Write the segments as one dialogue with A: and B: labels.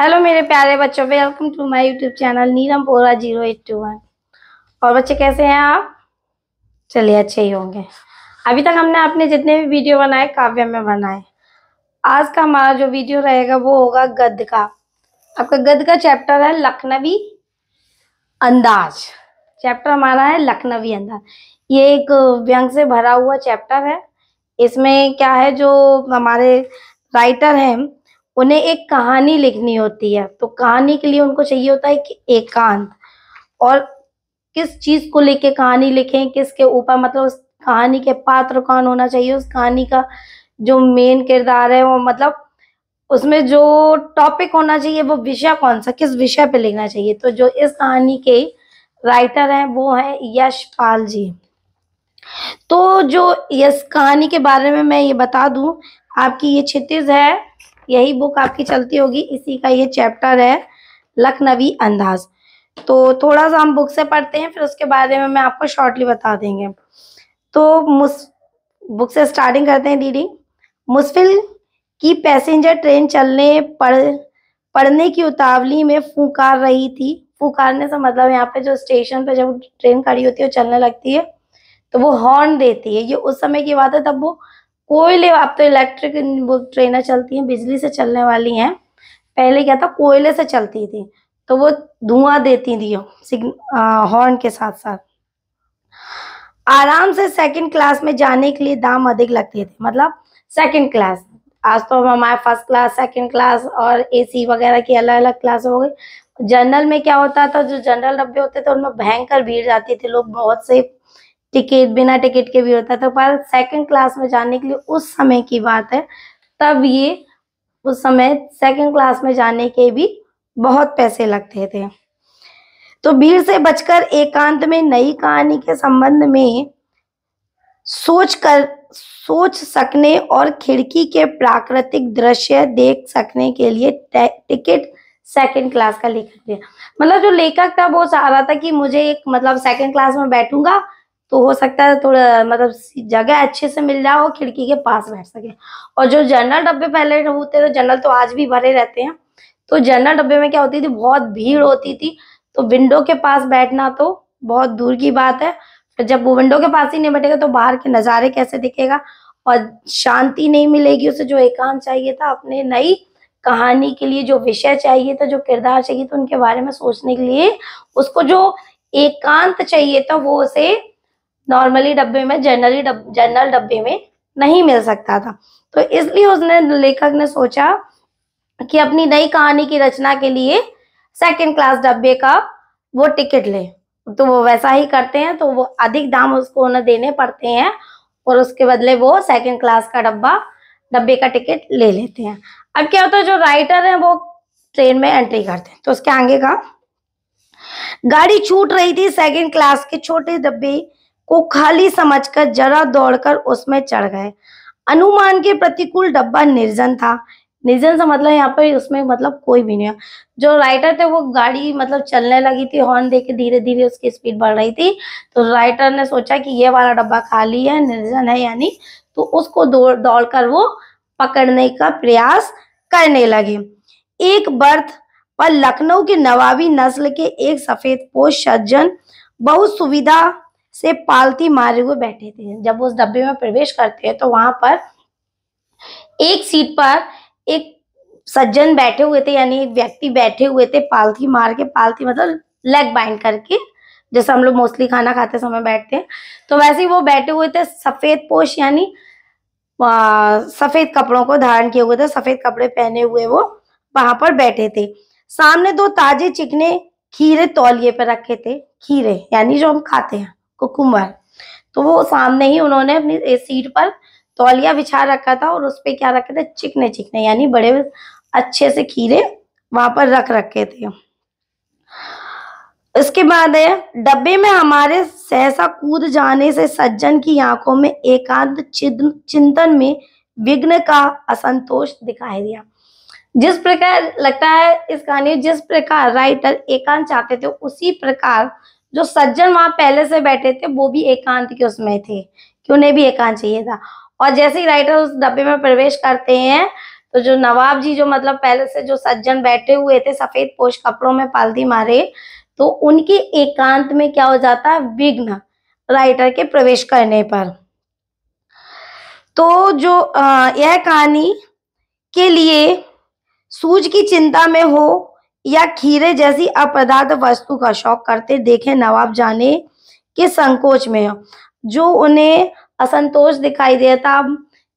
A: Hello मेरे प्यारे बच्चों welcome to my YouTube channel Neelam Bora zero eight two one और बच्चे कैसे हैं आप चलिए अच्छे ही होंगे अभी तक हमने अपने जितने भी वीडियो बनाए काव्य में बनाए आज का हमारा जो वीडियो रहेगा वो होगा गद्य का आपका गद्य का चैप्टर है लखनवी अंदाज चैप्टर हमारा है लखनवी अंदाज ये एक व्यंग से भरा हुआ चैप्टर है इसमें क्या है जो हमारे राइटर हैं उन्हें एक कहानी लिखनी होती है तो कहानी के लिए उनको चाहिए होता है कि एकांत और किस चीज को लेके कहानी लिखें किसके ऊपर मतलब उस कहानी के पात्र कौन होना चाहिए उस कहानी का जो मेन किरदार है वो मतलब उसमें जो टॉपिक होना चाहिए वो विषय कौन सा किस विषय पे लिखना चाहिए तो जो इस कहानी के राइटर हैं वो हैं यशपाल जी तो जो इस कहानी के बारे में मैं ये बता दूं आपकी ये क्षितिज है यही बुक आपकी चलती होगी इसी का ये चैप्टर है लखनवी अंदाज तो थोड़ा सा हम बुक से पढ़ते हैं फिर उसके बारे में मैं आपको शॉर्टली बता देंगे तो मुस बुक से स्टार्टिंग करते हैं रीडिंग मुस्फिल की पैसेंजर ट्रेन चलने पढ़ पढ़ने की उतावली में फूकार रही थी फूकारने से मतलब यहाँ पे जो स्टेशन पे जब ट्रेन खड़ी होती है वो चलने लगती है तो वो हॉर्न देती है ये उस समय की बात है तब वो कोयले अब तो इलेक्ट्रिक ट्रेनें चलती हैं बिजली से चलने वाली हैं पहले क्या था कोयले से चलती थी तो वो धुआं देती थी हॉर्न के साथ साथ आराम से सेकंड क्लास में जाने के लिए दाम अधिक लगते थे मतलब सेकंड क्लास आज तो हम हमारे फर्स्ट क्लास सेकंड क्लास और एसी वगैरह की अलग अलग क्लास हो गई जनरल में क्या होता था जो जनरल डब्बे होते थे उनमें भयंकर भीड़ जाती थी लोग बहुत से टिकट बिना टिकट के भी होता था तो पर सेकंड क्लास में जाने के लिए उस समय की बात है तब ये उस समय सेकंड क्लास में जाने के भी बहुत पैसे लगते थे तो भीड़ से बचकर एकांत में नई कहानी के संबंध में सोच कर सोच सकने और खिड़की के प्राकृतिक दृश्य देख सकने के लिए टिकट सेकंड क्लास का लेखक दिया मतलब जो लेखक था वो चाह रहा था कि मुझे एक मतलब सेकंड क्लास में बैठूंगा तो हो सकता है थोड़ा मतलब जगह अच्छे से मिल जाए और खिड़की के पास बैठ सके और जो जनरल डब्बे पहले होते थे जनरल तो आज भी भरे रहते हैं तो जनरल डब्बे में क्या होती थी बहुत भीड़ होती थी तो विंडो के पास बैठना तो बहुत दूर की बात है फिर जब वो विंडो के पास ही नहीं बैठेगा तो बाहर के नज़ारे कैसे दिखेगा और शांति नहीं मिलेगी उसे जो एकांत चाहिए था अपने नई कहानी के लिए जो विषय चाहिए था जो किरदार चाहिए था उनके बारे में सोचने के लिए उसको जो एकांत चाहिए था वो उसे नॉर्मली डब्बे में जनरली डब, जनरल डब्बे में नहीं मिल सकता था तो इसलिए उसने लेखक ने सोचा कि अपनी नई कहानी की रचना के लिए सेकेंड क्लास डब्बे का वो टिकट ले तो वो वैसा ही करते हैं तो वो अधिक दाम उसको उन्हें देने पड़ते हैं और उसके बदले वो सेकेंड क्लास का डब्बा डब्बे का टिकट ले लेते हैं अब क्या होता है जो राइटर है वो ट्रेन में एंट्री करते हैं तो उसके आगे का गाड़ी छूट रही थी सेकेंड क्लास के छोटे डब्बे को खाली समझकर जरा दौड़कर उसमें चढ़ गए अनुमान के प्रतिकूल डब्बा निर्जन था निर्जन से मतलब यहाँ पर उसमें मतलब कोई भी नहीं जो राइटर थे वो गाड़ी मतलब चलने लगी थी हॉर्न देके धीरे धीरे उसकी स्पीड बढ़ रही थी तो राइटर ने सोचा कि ये वाला डब्बा खाली है निर्जन है यानी तो उसको दौड़ कर वो पकड़ने का प्रयास करने लगे एक बर्थ पर लखनऊ के नवाबी नस्ल के एक सफेद पोष सज्जन बहुत सुविधा से पालती मारे हुए बैठे थे जब उस डब्बे में प्रवेश करते हैं तो वहां पर एक सीट पर एक सज्जन बैठे हुए थे यानी एक व्यक्ति बैठे हुए थे पालथी मार के पालथी मतलब लेग बाइंड करके जैसे हम लोग मोस्टली खाना खाते समय बैठते हैं तो वैसे ही वो बैठे हुए थे सफेद पोश यानी सफेद कपड़ों को धारण किए हुए थे सफेद कपड़े पहने हुए वो वहां पर बैठे थे सामने दो ताजे चिकने खीरे तौलिए पर रखे थे खीरे यानी जो हम खाते हैं कुकुम्बर तो वो सामने ही उन्होंने अपनी सीट पर तौलिया बिछा रखा था और उस पर क्या रखे थे चिकने चिकने यानी बड़े अच्छे से खीरे वहां पर रख रखे थे इसके बाद है डब्बे में हमारे सहसा कूद जाने से सज्जन की आंखों में एकांत चिंतन में विघ्न का असंतोष दिखाई दिया जिस प्रकार लगता है इस कहानी जिस प्रकार राइटर एकांत चाहते थे उसी प्रकार जो सज्जन वहां पहले से बैठे थे वो भी एकांत के उसमें थे कि उन्हें भी एकांत चाहिए था और जैसे ही राइटर उस डब्बे में प्रवेश करते हैं तो जो नवाब जी जो मतलब पहले से जो सज्जन बैठे हुए थे सफेद पोष कपड़ों में पालती मारे तो उनके एकांत में क्या हो जाता है विघ्न राइटर के प्रवेश करने पर तो जो यह कहानी के लिए सूज की चिंता में हो या खीरे जैसी अपदार्थ वस्तु का शौक करते देखे नवाब जाने के संकोच में हो जो उन्हें असंतोष दिखाई देता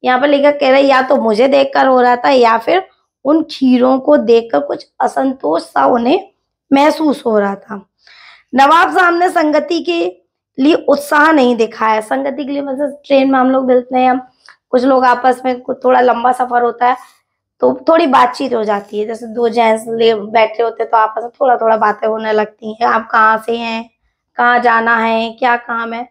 A: यहाँ पर लेकर कह रहे या तो मुझे देखकर हो रहा था या फिर उन खीरों को देखकर कुछ असंतोष सा उन्हें महसूस हो रहा था नवाब साहब ने संगति के लिए उत्साह नहीं दिखाया संगति के लिए मतलब ट्रेन में हम लोग मिलते हैं कुछ लोग आपस में थोड़ा लंबा सफर होता है तो थोड़ी बातचीत हो जाती है जैसे दो जेंट्स बैठे होते तो आपस में थोड़ा थोड़ा बातें होने लगती हैं आप कहाँ से हैं कहाँ जाना है क्या काम है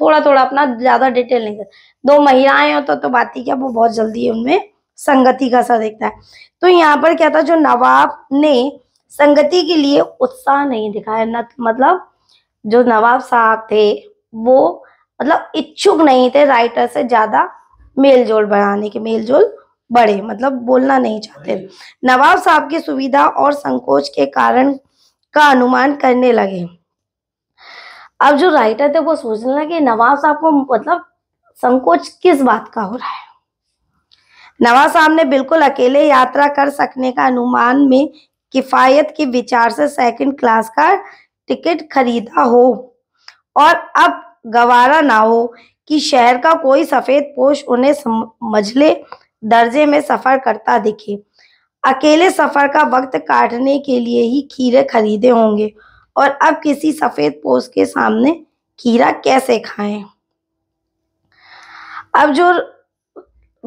A: थोड़ा थोड़ा अपना ज़्यादा डिटेल नहीं कर दो महिलाएं हो तो, तो बात ही क्या वो बहुत जल्दी उनमें संगति का असर देखता है तो यहाँ पर क्या था जो नवाब ने संगति के लिए उत्साह नहीं दिखाया न मतलब जो नवाब साहब थे वो मतलब इच्छुक नहीं थे राइटर से ज़्यादा मेल जोल बढ़ाने के मेलजोल बढ़े मतलब बोलना नहीं चाहते नवाब साहब की सुविधा और संकोच के कारण का अनुमान करने लगे अब जो राइटर थे वो सोचने लगे नवाब साहब को मतलब संकोच किस बात का हो रहा है नवाब साहब ने बिल्कुल अकेले यात्रा कर सकने का अनुमान में किफायत के विचार से सेकंड क्लास का टिकट खरीदा हो और अब गवारा ना हो कि शहर का कोई सफेद पोष उन्हें समझ दर्जे में सफर करता दिखे अकेले सफर का वक्त काटने के लिए ही खीरे खरीदे होंगे और अब किसी सफेद पोस्ट के सामने खीरा कैसे खाएं अब जो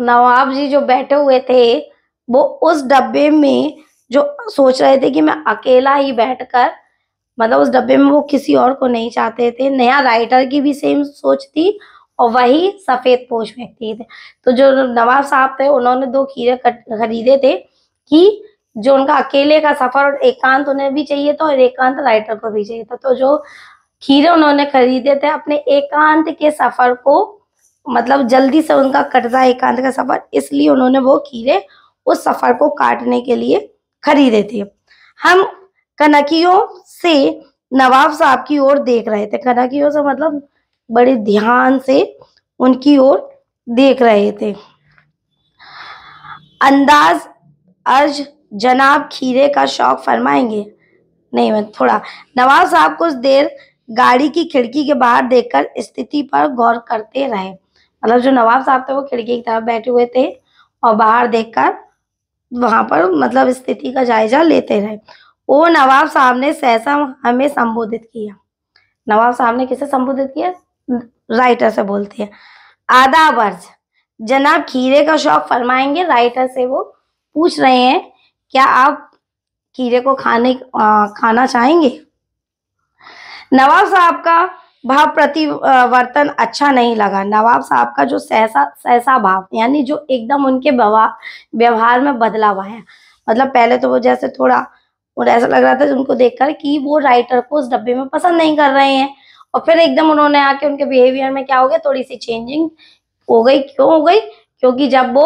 A: नवाब जी जो बैठे हुए थे वो उस डब्बे में जो सोच रहे थे कि मैं अकेला ही बैठकर मतलब उस डब्बे में वो किसी और को नहीं चाहते थे नया राइटर की भी सेम सोच थी और वही सफ़ेद पोष व्यक्ति थे तो जो नवाब साहब थे उन्होंने दो खीरे खरीदे थे कि जो उनका अकेले का सफ़र और एकांत उन्हें भी चाहिए था और एकांत राइटर को भी चाहिए था तो जो खीरे उन्होंने खरीदे थे अपने एकांत के सफ़र को मतलब जल्दी से उनका कटता एकांत का सफ़र इसलिए उन्होंने वो खीरे उस सफ़र को काटने के लिए खरीदे थे हम कनकियों से नवाब साहब की ओर देख रहे थे कनकियों से मतलब बड़े ध्यान से उनकी ओर देख रहे थे अंदाज अर्ज जनाब खीरे का शौक फरमाएंगे नहीं मैं थोड़ा नवाब साहब कुछ देर गाड़ी की खिड़की के बाहर देखकर स्थिति पर गौर करते रहे मतलब जो नवाब साहब थे वो खिड़की की तरफ बैठे हुए थे और बाहर देखकर वहां पर मतलब स्थिति का जायजा लेते रहे वो नवाब साहब ने सहसा हमें संबोधित किया नवाब साहब ने किसे संबोधित किया राइटर से बोलते हैं आदाब अर्ज जनाब खीरे का शौक फरमाएंगे राइटर से वो पूछ रहे हैं क्या आप खीरे को खाने आ, खाना चाहेंगे नवाब साहब का भाव प्रतिवर्तन अच्छा नहीं लगा नवाब साहब का जो सहसा सहसा भाव यानी जो एकदम उनके व्यवहार में बदलाव आया मतलब पहले तो वो जैसे थोड़ा और ऐसा लग रहा था उनको देखकर कि वो राइटर को उस डब्बे में पसंद नहीं कर रहे हैं और फिर एकदम उन्होंने आके उनके बिहेवियर में क्या हो गया थोड़ी सी चेंजिंग हो गई क्यों हो गई क्योंकि जब वो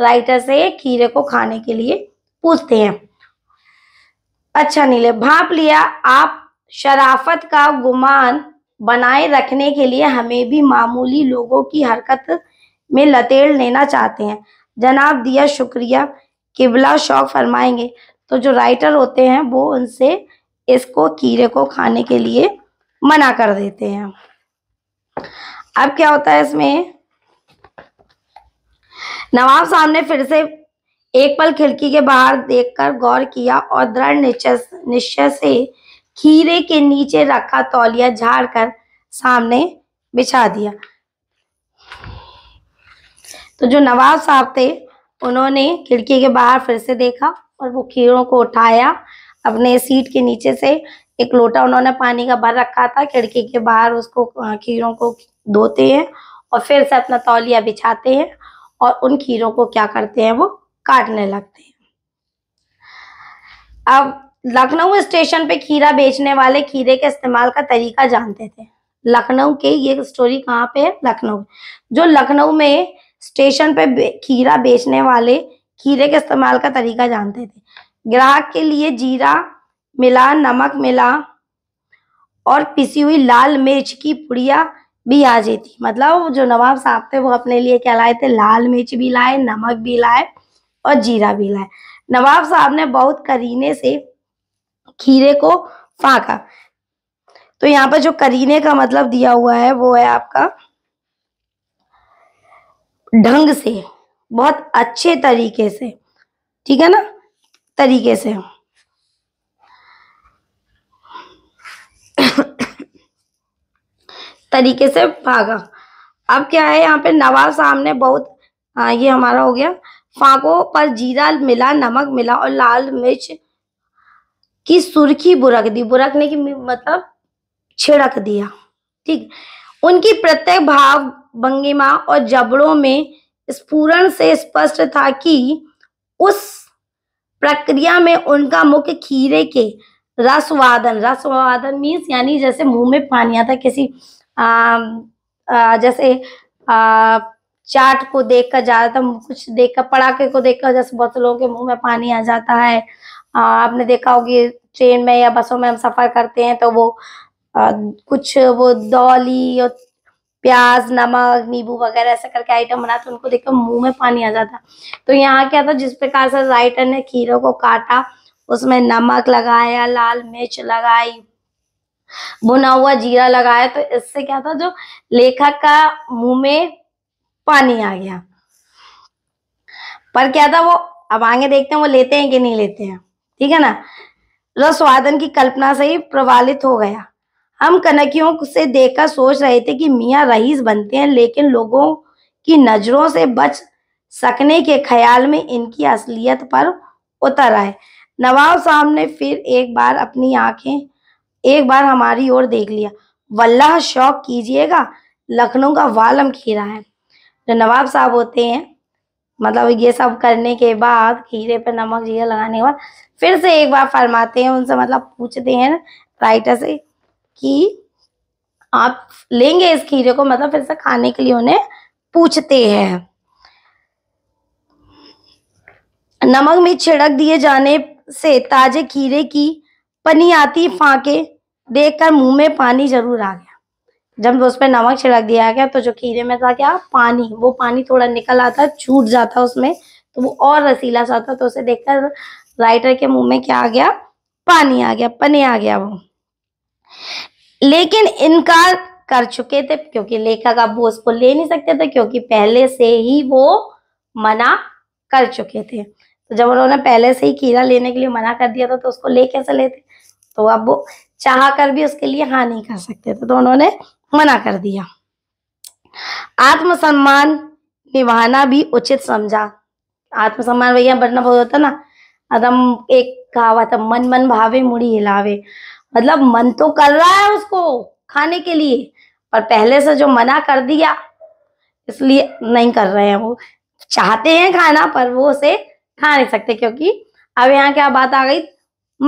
A: राइटर से खीरे को खाने के लिए पूछते हैं अच्छा नीले भाप लिया आप शराफत का गुमान बनाए रखने के लिए हमें भी मामूली लोगों की हरकत में लतेड़ लेना चाहते हैं जनाब दिया शुक्रिया किबला शौक फरमाएंगे तो जो राइटर होते हैं वो उनसे इसको कीड़े को खाने के लिए मना कर देते हैं अब क्या होता है इसमें नवाब साहब ने फिर से एक पल खिड़की के बाहर देखकर गौर किया और दृढ़ निश्चय से खीरे के नीचे रखा तौलिया झाड़कर सामने बिछा दिया तो जो नवाब साहब थे उन्होंने खिड़की के बाहर फिर से देखा और वो खीरों को उठाया अपने सीट के नीचे से एक लोटा उन्होंने पानी का भर रखा था खिड़की के बाहर उसको खीरों को धोते हैं और फिर से अपना तौलिया बिछाते हैं और उन खीरों को क्या करते हैं वो काटने लगते हैं अब लखनऊ स्टेशन पे खीरा बेचने वाले खीरे के इस्तेमाल का तरीका जानते थे लखनऊ के ये स्टोरी कहाँ पे है लखनऊ जो लखनऊ में स्टेशन पे खीरा बेचने वाले खीरे के इस्तेमाल का तरीका जानते थे ग्राहक के लिए जीरा मिला नमक मिला और पिसी हुई लाल मिर्च की पुड़िया भी आ जाती मतलब जो नवाब साहब थे वो अपने लिए क्या लाए थे लाल मिर्च भी लाए नमक भी लाए और जीरा भी लाए नवाब साहब ने बहुत करीने से खीरे को फाका तो यहाँ पर जो करीने का मतलब दिया हुआ है वो है आपका ढंग से बहुत अच्छे तरीके से ठीक है ना तरीके से तरीके से भागा अब क्या है यहाँ पे नवाब साहब ने बहुत आ, ये हमारा हो गया फांकों पर जीरा मिला नमक मिला और लाल मिर्च की सुर्खी बुरक दी बुरकने की मतलब छिड़क दिया ठीक उनकी प्रत्येक भाव भंगिमा और जबड़ों में स्फूरण से स्पष्ट था कि उस प्रक्रिया में उनका मुख्य खीरे के रसवादन रसवादन मीन्स यानी जैसे मुंह में पानी आता किसी आ, आ, जैसे अः चाट को देखकर ज्यादातर कुछ देखकर पड़ाके को देखकर जैसे बहुत लोगों के मुंह में पानी आ जाता है आ, आपने देखा होगी ट्रेन में या बसों में हम सफर करते हैं तो वो आ, कुछ वो दौली और प्याज नमक नींबू वगैरह ऐसा करके आइटम बनाते तो उनको देखकर मुंह में पानी आ जाता तो यहाँ क्या था जिस प्रकार से राइटर ने खीरों को काटा उसमें नमक लगाया लाल मिर्च लगाई भुना हुआ जीरा लगाया तो इससे क्या था जो लेखक का मुंह में पानी आ गया पर क्या था वो अब आगे देखते हैं वो लेते हैं कि नहीं लेते हैं ठीक है ना स्वादन की कल्पना से ही प्रवालित हो गया हम कनकियों से देखकर सोच रहे थे कि मियाँ रईस बनते हैं लेकिन लोगों की नजरों से बच सकने के ख्याल में इनकी असलियत पर उतर आए नवाब साहब ने फिर एक बार अपनी आंखें एक बार हमारी ओर देख लिया वल्लाह शौक कीजिएगा लखनऊ का वालम खीरा है जो नवाब साहब होते हैं मतलब ये सब करने के बाद खीरे पर नमक जीरा लगाने के बाद फिर से एक बार फरमाते हैं उनसे मतलब पूछते हैं राइटर से कि आप लेंगे इस खीरे को मतलब फिर से खाने के लिए उन्हें पूछते हैं नमक में छिड़क दिए जाने से ताजे खीरे की पनी आती फाके देखकर मुंह में पानी जरूर आ गया जब उस पर नमक छिड़क दिया गया तो जो खीरे में था क्या पानी वो पानी थोड़ा निकल आता छूट जाता उसमें तो वो और रसीला सा था तो उसे देखकर राइटर के मुंह में क्या आ गया पानी आ गया पने आ गया वो लेकिन इनकार कर चुके थे क्योंकि लेखक अब वो उसको ले नहीं सकते थे क्योंकि पहले से ही वो मना कर चुके थे तो जब उन्होंने पहले से ही कीड़ा लेने के लिए मना कर दिया था तो उसको ले कैसे लेते तो अब वो चाह कर भी उसके लिए हाँ नहीं कर सकते थे तो उन्होंने मना कर दिया आत्मसम्मान निभाना भी उचित समझा आत्मसम्मान भैया बढ़ना बहुत होता ना अदम एक कहावत है मन मन भावे मुड़ी हिलावे मतलब मन तो कर रहा है उसको खाने के लिए पर पहले से जो मना कर दिया इसलिए नहीं कर रहे हैं वो चाहते हैं खाना पर वो उसे खा नहीं सकते क्योंकि अब यहाँ क्या बात आ गई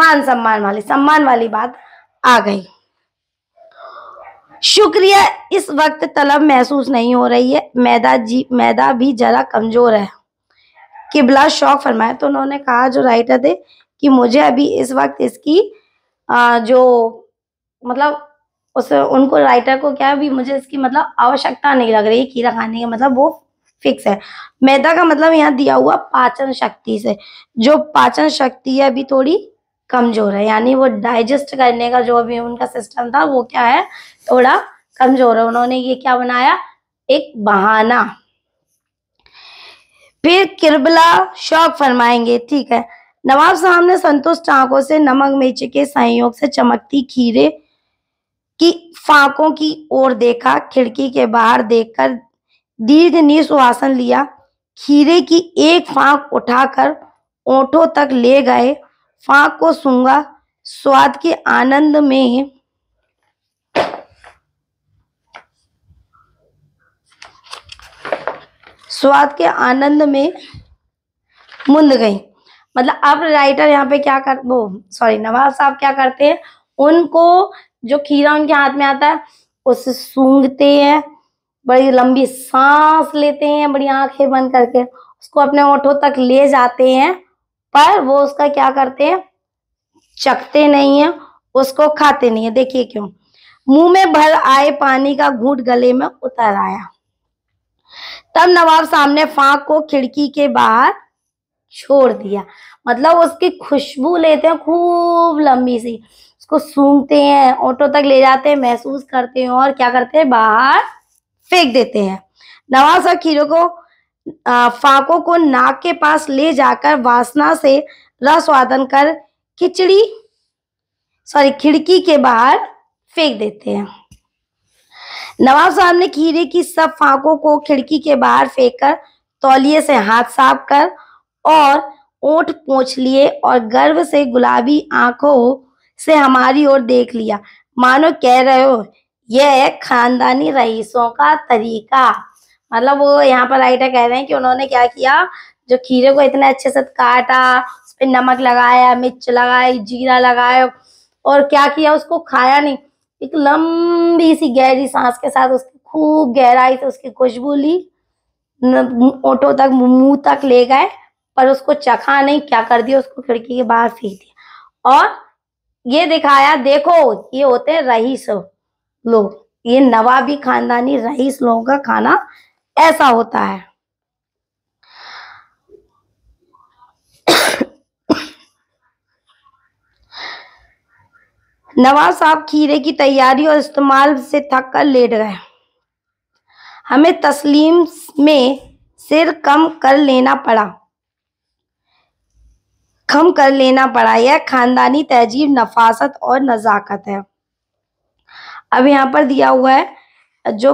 A: मान सम्मान वाली सम्मान वाली बात आ गई शुक्रिया इस वक्त तलब महसूस नहीं हो रही है मैदा जी मैदा भी जरा कमजोर है किबला शौक फरमाया तो उन्होंने कहा जो राइटर थे कि मुझे अभी इस वक्त इसकी आ, जो मतलब उस उनको राइटर को क्या अभी मुझे इसकी मतलब आवश्यकता नहीं लग रही कीड़ा खाने की मतलब वो फिक्स है मैदा का मतलब यहाँ दिया हुआ पाचन शक्ति से जो पाचन शक्ति है अभी थोड़ी कमजोर है यानी वो डाइजेस्ट करने का जो भी उनका सिस्टम था वो क्या है थोड़ा कमजोर है उन्होंने ये क्या बनाया एक बहाना फिर किरबला शौक फरमाएंगे ठीक है नवाब साहब ने संतुष्ट आंखों से नमक मिर्च के संयोग से चमकती खीरे की फाकों की ओर देखा खिड़की के बाहर देखकर दीर्घ निश्वासन लिया खीरे की एक फाक उठाकर ओठों तक ले गए फाक को सूंगा स्वाद के आनंद में स्वाद के आनंद में मुंद गई मतलब अब राइटर यहाँ पे क्या कर वो सॉरी नवाज साहब क्या करते हैं उनको जो खीरा उनके हाथ में आता है उसे सूंघते हैं बड़ी लंबी सांस लेते हैं बड़ी आंखें बंद करके उसको अपने ओठों तक ले जाते हैं पर वो उसका क्या करते हैं चखते नहीं है उसको खाते नहीं है देखिए क्यों मुंह में भर आए पानी का घूट गले में उतर आया तब नवाब सामने फाक को खिड़की के बाहर छोड़ दिया मतलब उसकी खुशबू लेते हैं खूब लंबी सी उसको सूंघते हैं ऑटो तक ले जाते हैं महसूस करते हैं और क्या करते हैं बाहर फेंक देते हैं नवाब साहब खीरों को फाकों को नाक के पास ले जाकर वासना से रसवादन कर खिचड़ी सॉरी खिड़की के बाहर फेंक देते हैं नवाब साहब ने खीरे की सब फाकों को खिड़की के बाहर फेंक कर तौलिए से हाथ साफ कर और ओठ पोंछ लिए और गर्व से गुलाबी आंखों से हमारी ओर देख लिया मानो कह रहे हो यह खानदानी रईसों का तरीका मतलब वो यहाँ पर राइटर कह रहे हैं कि उन्होंने क्या किया जो खीरे को इतने अच्छे से काटा उस पर नमक लगाया मिर्च लगाई जीरा लगाया और क्या किया उसको खाया नहीं एक लंबी सी गहरी सांस के साथ उसकी खूब गहराई से उसकी खुशबू ली ओटो तक मुंह तक ले गए पर उसको चखा नहीं क्या कर दिया उसको खिड़की के बाहर फेंक दिया और ये दिखाया देखो ये होते हैं रईस लोग ये नवाबी खानदानी रईस लोगों का खाना ऐसा होता है नवाज साहब खीरे की तैयारी और इस्तेमाल से थक कर लेट गए हमें तस्लीम में सिर कम कर लेना पड़ा कम कर लेना पड़ा यह खानदानी तहजीब नफासत और नज़ाकत है अब यहाँ पर दिया हुआ है जो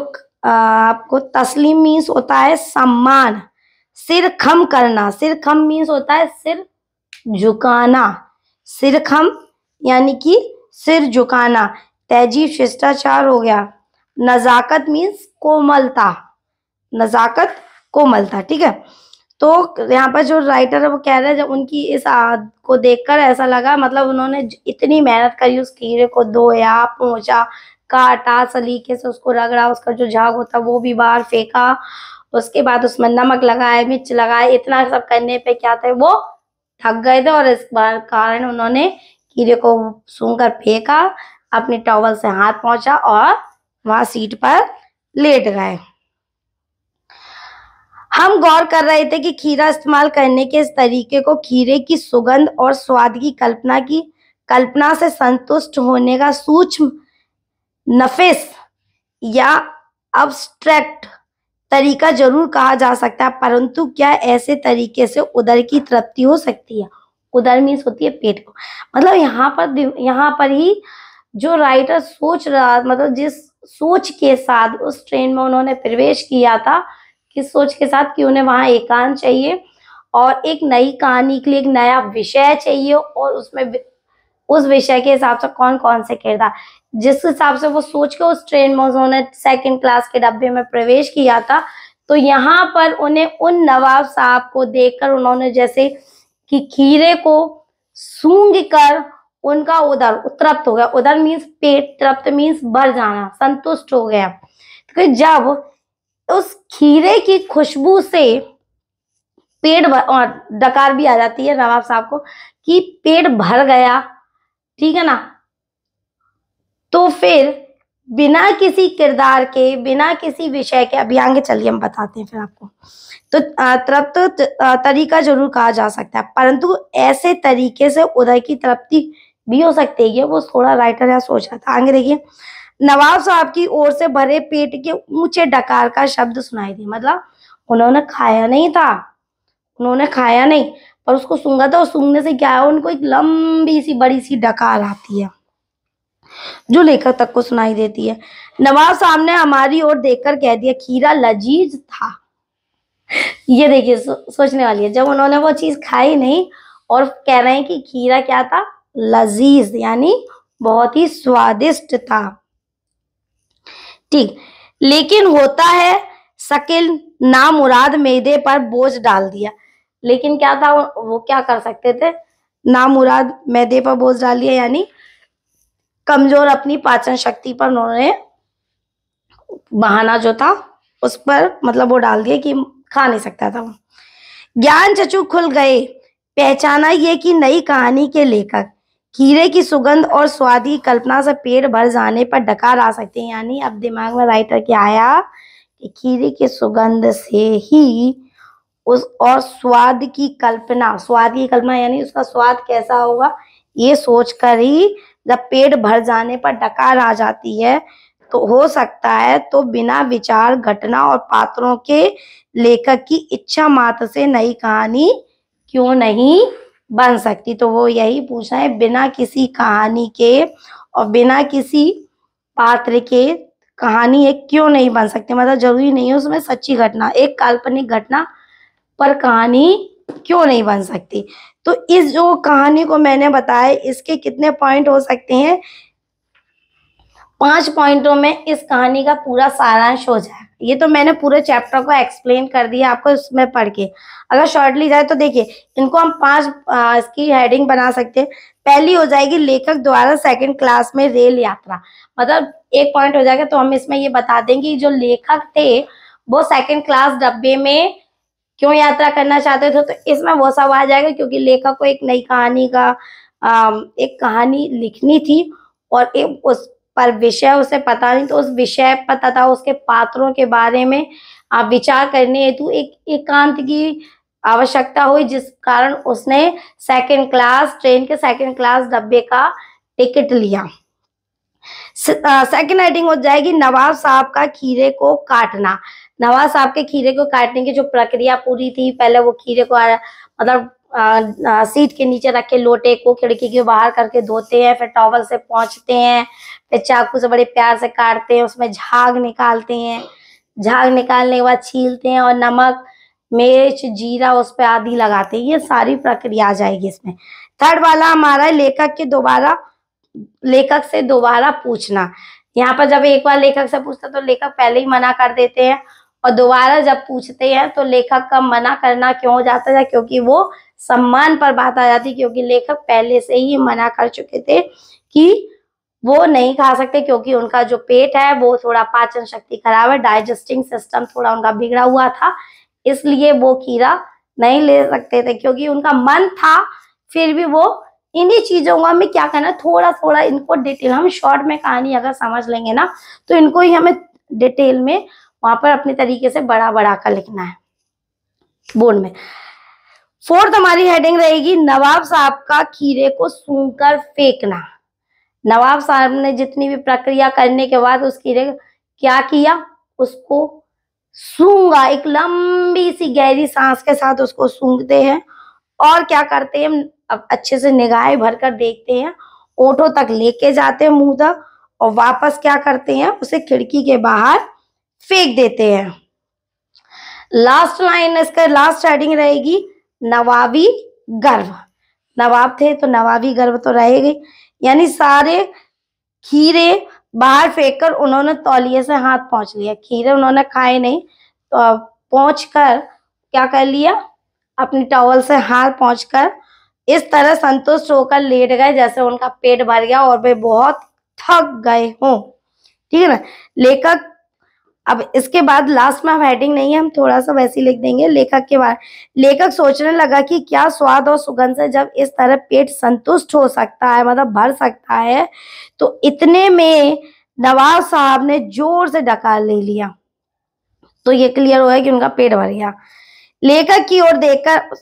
A: आपको तस्लीम मीन्स होता है सम्मान सिर खम करना सिर खम मीन्स होता है सिर झुकाना सिर खम यानी कि सिर झुकाना तहजीब शिष्टाचार हो गया नज़ाकत मीन्स कोमलता नज़ाकत कोमलता ठीक है तो यहाँ पर जो राइटर है वो कह रहे हैं जब उनकी इस आद को देखकर ऐसा लगा मतलब उन्होंने इतनी मेहनत करी उस कीड़े को धोया पहुँचा का आटा सलीके से उसको रगड़ा उसका जो झाग होता वो भी बाहर फेंका उसके बाद उसमें नमक लगाए मिर्च लगाए इतना सब करने पे क्या था वो थक गए थे और इस बार कारण उन्होंने कीड़े को सूंघ कर फेंका अपने टॉवल से हाथ पहुंचा और वहां सीट पर लेट गए हम गौर कर रहे थे कि खीरा इस्तेमाल करने के इस तरीके को खीरे की सुगंध और स्वाद की कल्पना की कल्पना से संतुष्ट होने का सूक्ष्म नफिस या अब्स्ट्रैक्ट तरीका जरूर कहा जा सकता है परंतु क्या ऐसे तरीके से उदर की तृप्ति हो सकती है उदर मीन्स होती है पेट को मतलब यहाँ पर यहाँ पर ही जो राइटर सोच रहा मतलब जिस सोच के साथ उस ट्रेन में उन्होंने प्रवेश किया था किस सोच के साथ कि उन्हें वहाँ एकांत चाहिए और एक नई कहानी के लिए एक नया विषय चाहिए और उसमें उस विषय के हिसाब से कौन कौन से किरदार जिस हिसाब से वो सोच के उस ट्रेन में उन्होंने सेकंड क्लास के डब्बे में प्रवेश किया था तो यहाँ पर उन्हें उन नवाब साहब को देखकर उन्होंने जैसे कि खीरे को सूंघ कर उनका उदर तृप्त हो गया उदर मीन्स पेट तृप्त मीन्स भर जाना संतुष्ट हो गया तो जब उस खीरे की खुशबू से पेट भर और डकार भी आ जाती है नवाब साहब को कि पेट भर गया ठीक है ना तो फिर बिना किसी किरदार के बिना किसी विषय के अभी आगे चलिए हम बताते हैं फिर आपको तो तृप्त तरीका जरूर कहा जा सकता है परंतु ऐसे तरीके से उदय की तृप्ति भी हो सकती है वो थोड़ा राइटर यहाँ सोच रहा था आगे देखिए नवाब साहब की ओर से भरे पेट के ऊंचे डकार का शब्द सुनाई दिया मतलब उन्होंने खाया नहीं था उन्होंने खाया नहीं और उसको सूंगा था और सूंघने से क्या है उनको एक लंबी सी बड़ी सी डकार आती है जो लेखक तक को सुनाई देती है नवाब साहब ने हमारी ओर देखकर कह दिया खीरा लजीज था ये देखिए सो, सोचने वाली है जब उन्होंने वो चीज खाई नहीं और कह रहे हैं कि खीरा क्या था लजीज यानी बहुत ही स्वादिष्ट था ठीक लेकिन होता है शकिल मुराद मेदे पर बोझ डाल दिया लेकिन क्या था वो क्या कर सकते थे ना मुराद मैदे पर बोझ डाल लिया यानी कमजोर अपनी पाचन शक्ति पर उन्होंने बहाना जो था उस पर मतलब वो डाल दिया कि खा नहीं सकता था वो ज्ञान चचू खुल गए पहचाना ये कि नई कहानी के लेखक कीड़े की सुगंध और स्वादी कल्पना से पेट भर जाने पर डकार आ सकते हैं यानी अब दिमाग में राइटर क्या आया कि खीरे की सुगंध से ही उस और स्वाद की कल्पना स्वाद की कल्पना यानी उसका स्वाद कैसा होगा ये सोचकर ही जब पेट भर जाने पर डकार आ जाती है तो हो सकता है तो बिना विचार घटना और पात्रों के लेखक की इच्छा मात्र से नई कहानी क्यों नहीं बन सकती तो वो यही पूछना है बिना किसी कहानी के और बिना किसी पात्र के कहानी एक क्यों नहीं बन सकती मतलब जरूरी नहीं है उसमें सच्ची घटना एक काल्पनिक घटना पर कहानी क्यों नहीं बन सकती तो इस जो कहानी को मैंने बताया इसके कितने पॉइंट हो सकते हैं पांच पॉइंटों में इस कहानी का पूरा सारांश हो जाए ये तो मैंने पूरे चैप्टर को एक्सप्लेन कर दिया आपको इसमें पढ़ के अगर शॉर्टली जाए तो देखिए इनको हम पांच इसकी हेडिंग बना सकते हैं पहली हो जाएगी लेखक द्वारा सेकंड क्लास में रेल यात्रा मतलब एक पॉइंट हो जाएगा तो हम इसमें ये बता देंगे जो लेखक थे वो सेकंड क्लास डब्बे में क्यों यात्रा करना चाहते थे तो इसमें वो सब आ जाएगा क्योंकि लेखक को एक नई कहानी का आ, एक कहानी लिखनी थी और एक उस पर विषय उसे पता नहीं तो उस विषय पता था उसके पात्रों के बारे में आप विचार करने हेतु एक एकांत एक की आवश्यकता हुई जिस कारण उसने सेकंड क्लास ट्रेन के सेकंड क्लास डब्बे का टिकट लिया सेकंड राइटिंग हो जाएगी नवाब साहब का खीरे को काटना नवाज साहब के खीरे को काटने की जो प्रक्रिया पूरी थी पहले वो खीरे को मतलब सीट के नीचे रख के लोटे को खिड़की के बाहर करके धोते हैं फिर टॉवल से पहुंचते हैं फिर चाकू से बड़े प्यार से काटते हैं उसमें झाग निकालते हैं झाग निकालने के बाद छीलते हैं और नमक मिर्च जीरा उस पर आदि लगाते हैं ये सारी प्रक्रिया आ जाएगी इसमें थर्ड वाला हमारा लेखक के दोबारा लेखक से दोबारा पूछना यहाँ पर जब एक बार लेखक से पूछता तो लेखक पहले ही मना कर देते हैं और दोबारा जब पूछते हैं तो लेखक का मना करना क्यों हो जाता था क्योंकि वो सम्मान पर बात आ जाती क्योंकि लेखक पहले से ही मना कर चुके थे कि वो नहीं खा सकते क्योंकि उनका जो पेट है वो थोड़ा पाचन शक्ति खराब है डाइजेस्टिंग सिस्टम थोड़ा उनका बिगड़ा हुआ था इसलिए वो कीड़ा नहीं ले सकते थे क्योंकि उनका मन था फिर भी वो इन्हीं चीजों का हमें क्या करना थोड़ा थोड़ा इनको डिटेल हम शॉर्ट में कहानी अगर समझ लेंगे ना तो इनको ही हमें डिटेल में वहां पर अपने तरीके से बड़ा बड़ा कर लिखना है बोर्ड में फोर्थ हमारी हेडिंग रहेगी नवाब साहब का खीरे को सूंघ कर फेंकना नवाब साहब ने जितनी भी प्रक्रिया करने के बाद उस खीरे क्या किया उसको सूंगा एक लंबी सी गहरी सांस के साथ उसको सूंघते हैं और क्या करते हैं अब अच्छे से निगाहें भरकर देखते हैं ओठों तक लेके जाते हैं मुंह तक और वापस क्या करते हैं उसे खिड़की के बाहर फेंक देते हैं लास्ट लाइन इसका लास्ट हेडिंग रहेगी नवाबी गर्व नवाब थे तो नवाबी गर्व तो रहेगी यानी सारे खीरे बाहर फेंक कर उन्होंने तौलिए से हाथ पहुंच लिया खीरे उन्होंने खाए नहीं तो अब पहुँच कर क्या कर लिया अपनी टॉवल से हाथ पहुँच कर इस तरह संतुष्ट होकर लेट गए जैसे उनका पेट भर गया और वे बहुत थक गए हों ठीक है ना लेखक अब इसके बाद लास्ट में हम हेडिंग नहीं है हम थोड़ा सा वैसे लिख देंगे लेखक के बारे लेखक सोचने लगा कि क्या स्वाद और सुगंध से जब इस तरह पेट संतुष्ट हो सकता है मतलब भर सकता है तो इतने में नवाब साहब ने जोर से डकार ले लिया तो ये क्लियर हुआ कि उनका पेट भर गया लेखक की ओर देखकर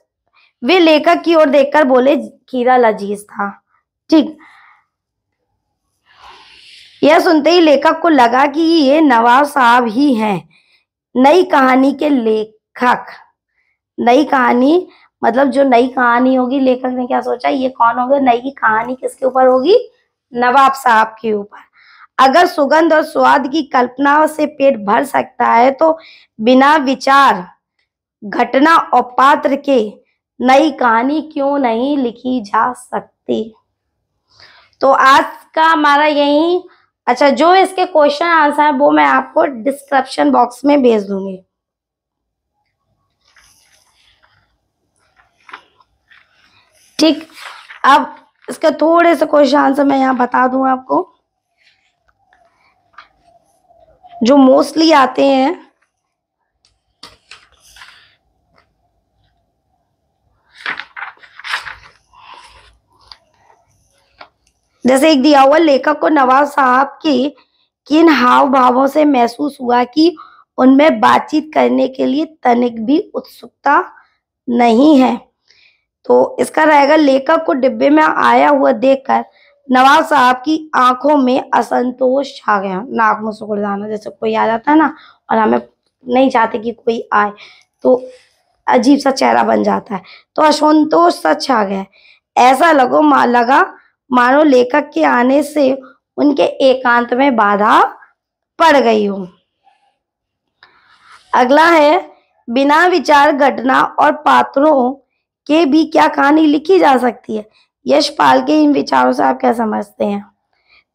A: वे लेखक की ओर देखकर बोले खीरा लजीज था ठीक यह सुनते ही लेखक को लगा कि ये नवाब साहब ही हैं नई कहानी के लेखक नई कहानी मतलब जो नई कहानी होगी लेखक ने क्या सोचा ये कौन होगा नई कहानी किसके ऊपर होगी नवाब साहब के ऊपर अगर सुगंध और स्वाद की कल्पना से पेट भर सकता है तो बिना विचार घटना और पात्र के नई कहानी क्यों नहीं लिखी जा सकती तो आज का हमारा यही अच्छा जो इसके क्वेश्चन आंसर है वो मैं आपको डिस्क्रिप्शन बॉक्स में भेज दूंगी ठीक अब इसके थोड़े से क्वेश्चन आंसर मैं यहाँ बता दूँ आपको जो मोस्टली आते हैं जैसे एक दिया हुआ लेखक को नवाब साहब के किन हाव भावों से महसूस हुआ कि उनमें बातचीत करने के लिए तनिक भी उत्सुकता नहीं है तो इसका रहेगा लेखक को डिब्बे में आया हुआ देखकर नवाब साहब की आंखों में असंतोष छा गया नाक में जाना जैसे कोई आ जाता है ना और हमें नहीं चाहते कि कोई आए तो अजीब सा चेहरा बन जाता है तो असंतोष सच छा गया ऐसा लगो माँ लगा मानो लेखक के आने से उनके एकांत में बाधा पड़ गई हो अगला है बिना विचार घटना और पात्रों के भी क्या कहानी लिखी जा सकती है यशपाल के इन विचारों से आप क्या समझते हैं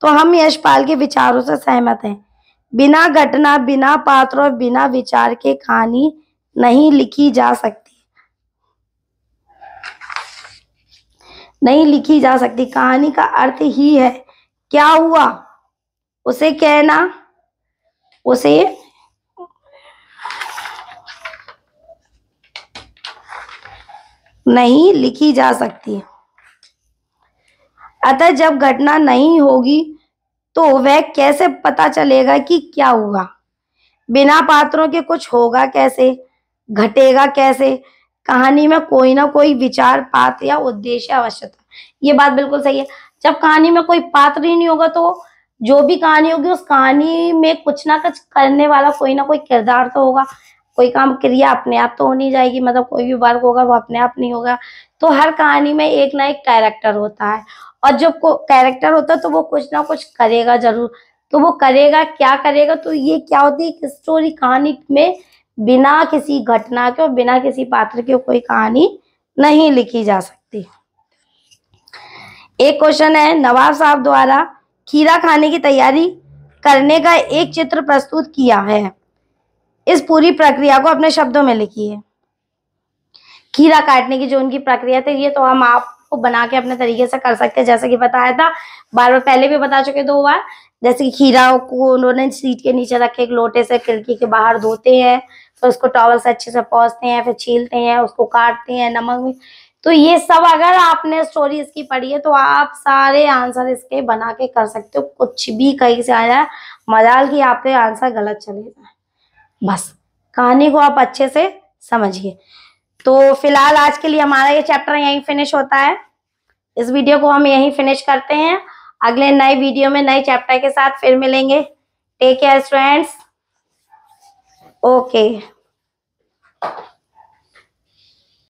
A: तो हम यशपाल के विचारों से सहमत हैं बिना घटना बिना पात्र और बिना विचार के कहानी नहीं लिखी जा सकती नहीं लिखी जा सकती कहानी का अर्थ ही है क्या हुआ उसे कहना उसे नहीं लिखी जा सकती अतः जब घटना नहीं होगी तो वह कैसे पता चलेगा कि क्या हुआ बिना पात्रों के कुछ होगा कैसे घटेगा कैसे कहानी में कोई ना कोई विचार पात्र या उद्देश्य था ये बात बिल्कुल सही है जब कहानी में कोई पात्र ही नहीं होगा तो जो भी कहानी होगी उस कहानी में कुछ ना कुछ करने वाला कोई ना कोई किरदार तो होगा कोई काम क्रिया अपने आप तो हो नहीं जाएगी मतलब कोई भी वर्ग होगा वो अपने आप नहीं होगा तो हर कहानी में एक ना एक कैरेक्टर होता है और जब कैरेक्टर होता है तो वो कुछ ना कुछ करेगा जरूर तो वो करेगा क्या करेगा तो ये क्या होती है स्टोरी कहानी में बिना किसी घटना के और बिना किसी पात्र के कोई कहानी नहीं लिखी जा सकती एक क्वेश्चन है नवाब साहब द्वारा खीरा खाने की तैयारी करने का एक चित्र प्रस्तुत किया है इस पूरी प्रक्रिया को अपने शब्दों में लिखिए खीरा काटने की जो उनकी प्रक्रिया थी ये तो हम आपको बना के अपने तरीके से कर सकते हैं जैसे कि बताया था बार बार पहले भी बता चुके दो बार जैसे कि खीरा को उन्होंने सीट के नीचे रखे एक लोटे से खिड़की के बाहर धोते हैं तो उसको टॉवल से अच्छे से पोसते हैं फिर छीलते हैं उसको काटते हैं नमक में तो ये सब अगर आपने स्टोरी इसकी पढ़ी है तो आप सारे आंसर इसके बना के कर सकते हो कुछ भी कहीं से आ जाए मजाल की आपके आंसर गलत चले जाए बस कहानी को आप अच्छे से समझिए तो फिलहाल आज के लिए हमारा ये चैप्टर यहीं फिनिश होता है इस वीडियो को हम यहीं फिनिश करते हैं अगले नए वीडियो में नए चैप्टर के साथ फिर मिलेंगे टेक केयर स्टूडेंट्स Okay.